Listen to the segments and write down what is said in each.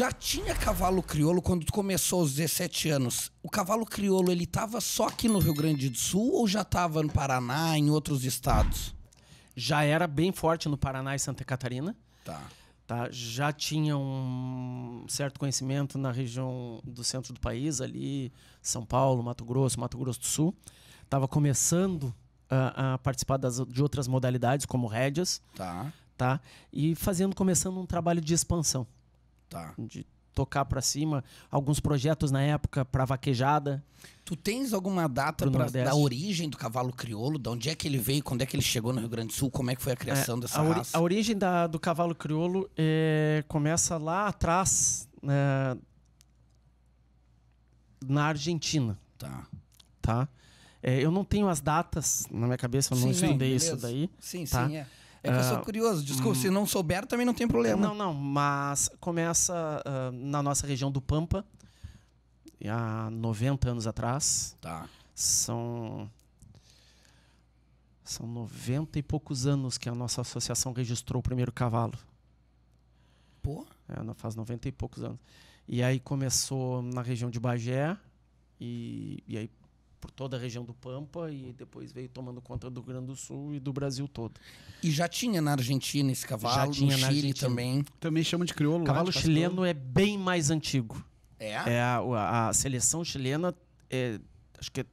Já tinha cavalo crioulo quando tu começou aos 17 anos. O cavalo crioulo, ele tava só aqui no Rio Grande do Sul ou já tava no Paraná, em outros estados? Já era bem forte no Paraná e Santa Catarina. Tá. tá? Já tinha um certo conhecimento na região do centro do país, ali, São Paulo, Mato Grosso, Mato Grosso do Sul. Tava começando a, a participar das, de outras modalidades, como rédeas. Tá. Tá? E fazendo, começando um trabalho de expansão. Tá. De tocar para cima. Alguns projetos na época para vaquejada. Tu tens alguma data pra, da origem do cavalo crioulo? De onde é que ele veio? Quando é que ele chegou no Rio Grande do Sul? Como é que foi a criação é, dessa a raça? A origem da, do cavalo crioulo é, começa lá atrás, né, na Argentina. Tá. Tá? É, eu não tenho as datas na minha cabeça, eu não sim, estudei é, beleza. isso daí. Sim, tá? sim, é. É que eu sou ah, curioso, desculpa, se hum. não souber também não tem problema. Não, não, mas começa uh, na nossa região do Pampa, há 90 anos atrás. Tá. São. São 90 e poucos anos que a nossa associação registrou o primeiro cavalo. Pô? É, faz 90 e poucos anos. E aí começou na região de Bagé, e, e aí por toda a região do Pampa e depois veio tomando conta do Rio Grande do Sul e do Brasil todo. E já tinha na Argentina esse cavalo, já tinha no Chile também. Também chama de crioulo. cavalo lá, né? chileno é bem mais antigo. É? é a, a, seleção chilena é, acho que é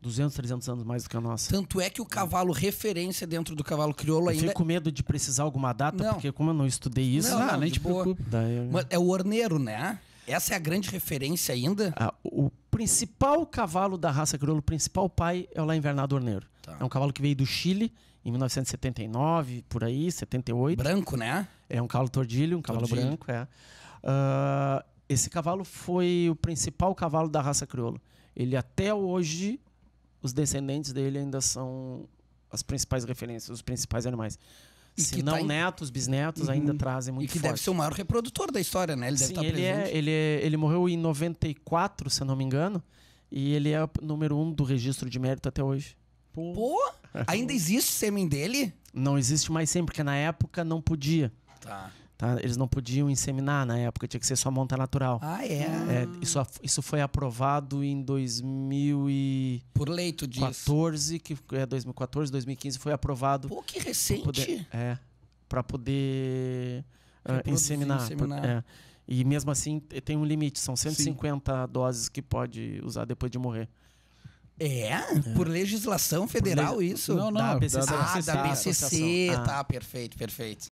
200, 300 anos mais do que a nossa. Tanto é que o cavalo referência dentro do cavalo crioulo ainda. Eu fico com medo de precisar alguma data, não. porque como eu não estudei isso. Não, não, ah, não nem te preocupa. Daí... É o orneiro, né? Essa é a grande referência ainda. Ah, o principal cavalo da raça crioulo, o principal pai é o lá Invernador Negro. Tá. É um cavalo que veio do Chile em 1979, por aí, 78. Branco, né? É um cavalo tordilho, um cavalo tordilho. branco, é. Uh, esse cavalo foi o principal cavalo da raça crioulo. Ele até hoje, os descendentes dele ainda são as principais referências, os principais animais. E Se não tá em... netos, bisnetos uhum. ainda trazem muito E que forte. deve ser o maior reprodutor da história, né? Ele deve estar tá ele é, presente. É, ele, é, ele morreu em 94, se eu não me engano. E ele é o número um do registro de mérito até hoje. Pô! Pô ainda existe sêmen dele? Não existe mais sêmen, porque na época não podia. Tá. Tá? Eles não podiam inseminar na época, tinha que ser só monta natural. Ah, é? é isso, isso foi aprovado em 2014, que é 2014, 2015 foi aprovado. Pô, que recente! É, pra poder, é, para poder uh, inseminar. inseminar. Pra, é. E mesmo assim tem um limite, são 150 Sim. doses que pode usar depois de morrer. É? é? Por legislação federal Por le... isso? Não, não. Da BCC. Ah, da BCC. Ah. Tá, perfeito, perfeito.